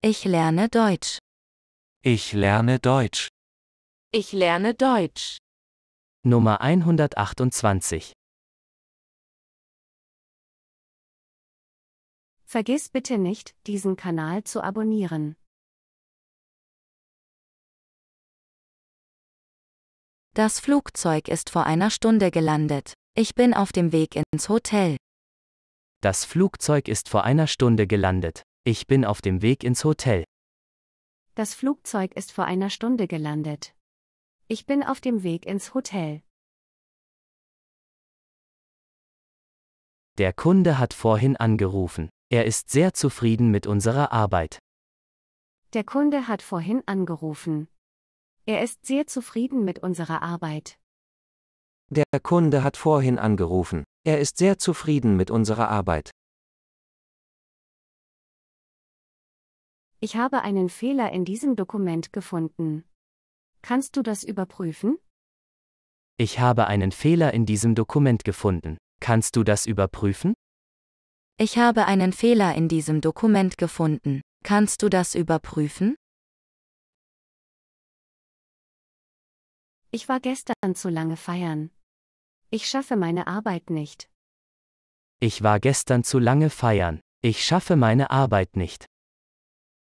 Ich lerne Deutsch. Ich lerne Deutsch. Ich lerne Deutsch. Nummer 128. Vergiss bitte nicht, diesen Kanal zu abonnieren. Das Flugzeug ist vor einer Stunde gelandet. Ich bin auf dem Weg ins Hotel. Das Flugzeug ist vor einer Stunde gelandet. Ich bin auf dem Weg ins Hotel. Das Flugzeug ist vor einer Stunde gelandet. Ich bin auf dem Weg ins Hotel. Der Kunde hat vorhin angerufen. Er ist sehr zufrieden mit unserer Arbeit. Der Kunde hat vorhin angerufen. Er ist sehr zufrieden mit unserer Arbeit. Der Kunde hat vorhin angerufen. Er ist sehr zufrieden mit unserer Arbeit. Ich habe einen Fehler in diesem Dokument gefunden. Kannst du das überprüfen? Ich habe einen Fehler in diesem Dokument gefunden. Kannst du das überprüfen? Ich habe einen Fehler in diesem Dokument gefunden. Kannst du das überprüfen? Ich war gestern zu lange feiern. Ich schaffe meine Arbeit nicht. Ich war gestern zu lange feiern. Ich schaffe meine Arbeit nicht.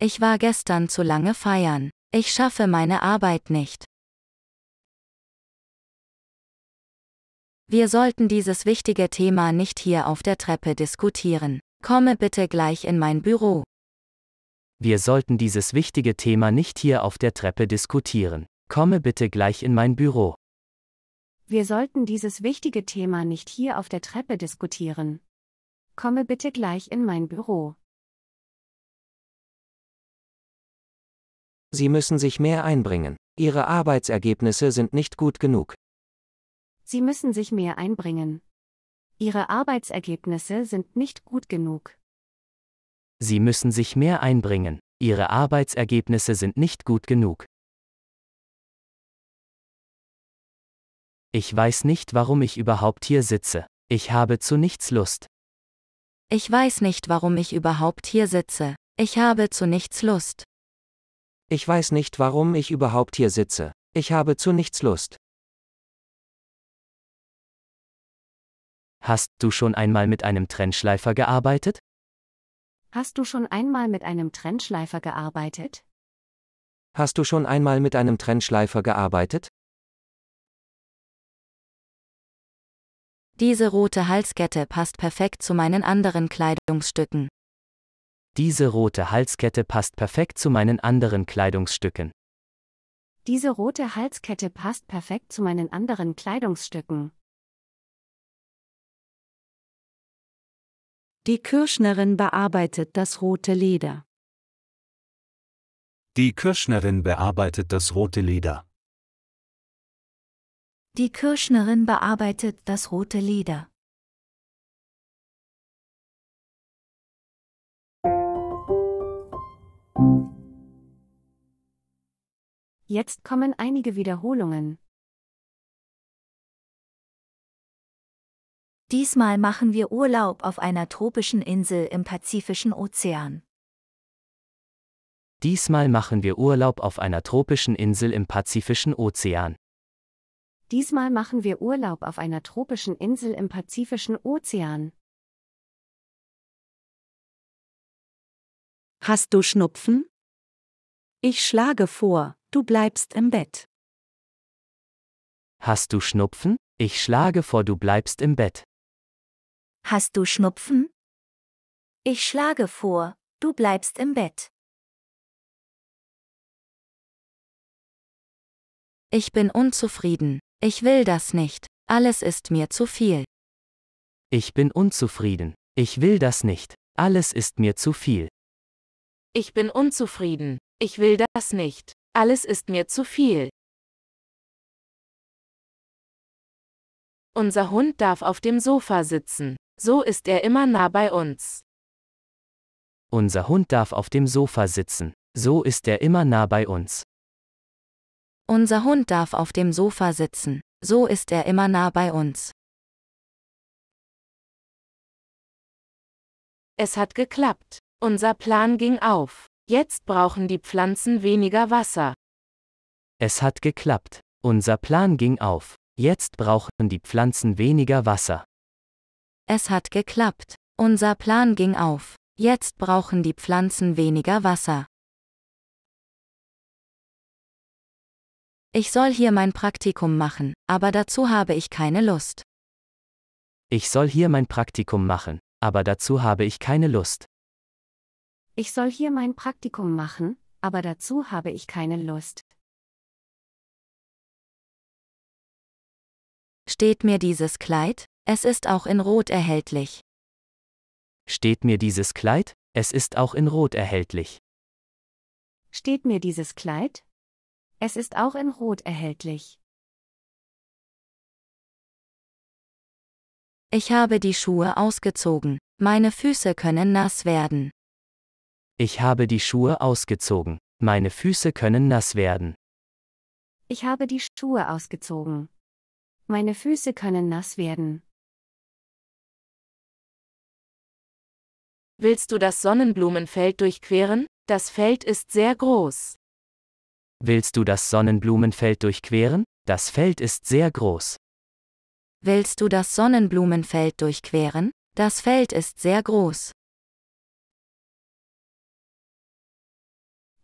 Ich war gestern zu lange feiern. Ich schaffe meine Arbeit nicht. Wir sollten dieses wichtige Thema nicht hier auf der Treppe diskutieren. Komme bitte gleich in mein Büro. Wir sollten dieses wichtige Thema nicht hier auf der Treppe diskutieren. Komme bitte gleich in mein Büro. Wir sollten dieses wichtige Thema nicht hier auf der Treppe diskutieren. Komme bitte gleich in mein Büro. Sie müssen sich mehr einbringen. Ihre Arbeitsergebnisse sind nicht gut genug. Sie müssen sich mehr einbringen. Ihre Arbeitsergebnisse sind nicht gut genug. Sie müssen sich mehr einbringen. Ihre Arbeitsergebnisse sind nicht gut genug. Ich weiß nicht, warum ich überhaupt hier sitze. Ich habe zu nichts Lust. Ich weiß nicht, warum ich überhaupt hier sitze. Ich habe zu nichts Lust. Ich weiß nicht, warum ich überhaupt hier sitze. Ich habe zu nichts Lust. Hast du schon einmal mit einem Trennschleifer gearbeitet? Hast du schon einmal mit einem Trennschleifer gearbeitet? Hast du schon einmal mit einem Trennschleifer gearbeitet? Diese rote Halskette passt perfekt zu meinen anderen Kleidungsstücken. Diese rote Halskette passt perfekt zu meinen anderen Kleidungsstücken. Diese rote Halskette passt perfekt zu meinen anderen Kleidungsstücken. Die Kirschnerin bearbeitet das rote Leder. Die Kirschnerin bearbeitet das rote Leder. Die Kirschnerin bearbeitet das rote Leder. Jetzt kommen einige Wiederholungen. Diesmal machen wir Urlaub auf einer tropischen Insel im Pazifischen Ozean. Diesmal machen wir Urlaub auf einer tropischen Insel im Pazifischen Ozean. Diesmal machen wir Urlaub auf einer tropischen Insel im Pazifischen Ozean. Hast du Schnupfen? Ich schlage vor, Du bleibst im Bett. Hast du Schnupfen? Ich schlage vor, du bleibst im Bett. Hast du Schnupfen? Ich schlage vor, du bleibst im Bett. Ich bin unzufrieden, ich will das nicht, alles ist mir zu viel. Ich bin unzufrieden, ich will das nicht, alles ist mir zu viel. Ich bin unzufrieden, ich will das nicht, alles ist mir zu viel. Unser Hund darf auf dem Sofa sitzen. So ist er immer nah bei uns. Unser Hund darf auf dem Sofa sitzen. So ist er immer nah bei uns. Unser Hund darf auf dem Sofa sitzen. So ist er immer nah bei uns. Es hat geklappt. Unser Plan ging auf. Jetzt brauchen die Pflanzen weniger Wasser. Es hat geklappt. Unser Plan ging auf. Jetzt brauchen die Pflanzen weniger Wasser. Es hat geklappt. Unser Plan ging auf. Jetzt brauchen die Pflanzen weniger Wasser. Ich soll hier mein Praktikum machen, aber dazu habe ich keine Lust. Ich soll hier mein Praktikum machen, aber dazu habe ich keine Lust. Ich soll hier mein Praktikum machen, aber dazu habe ich keine Lust. Steht mir dieses Kleid? Es ist auch in Rot erhältlich. Steht mir dieses Kleid? Es ist auch in Rot erhältlich. Steht mir dieses Kleid? Es ist auch in Rot erhältlich. Ich habe die Schuhe ausgezogen. Meine Füße können nass werden. Ich habe die Schuhe ausgezogen. Meine Füße können nass werden. Ich habe die Schuhe ausgezogen. Meine Füße können nass werden. Willst du das Sonnenblumenfeld durchqueren? Das Feld ist sehr groß. Willst du das Sonnenblumenfeld durchqueren? Das Feld ist sehr groß. Willst du das Sonnenblumenfeld durchqueren? Das Feld ist sehr groß.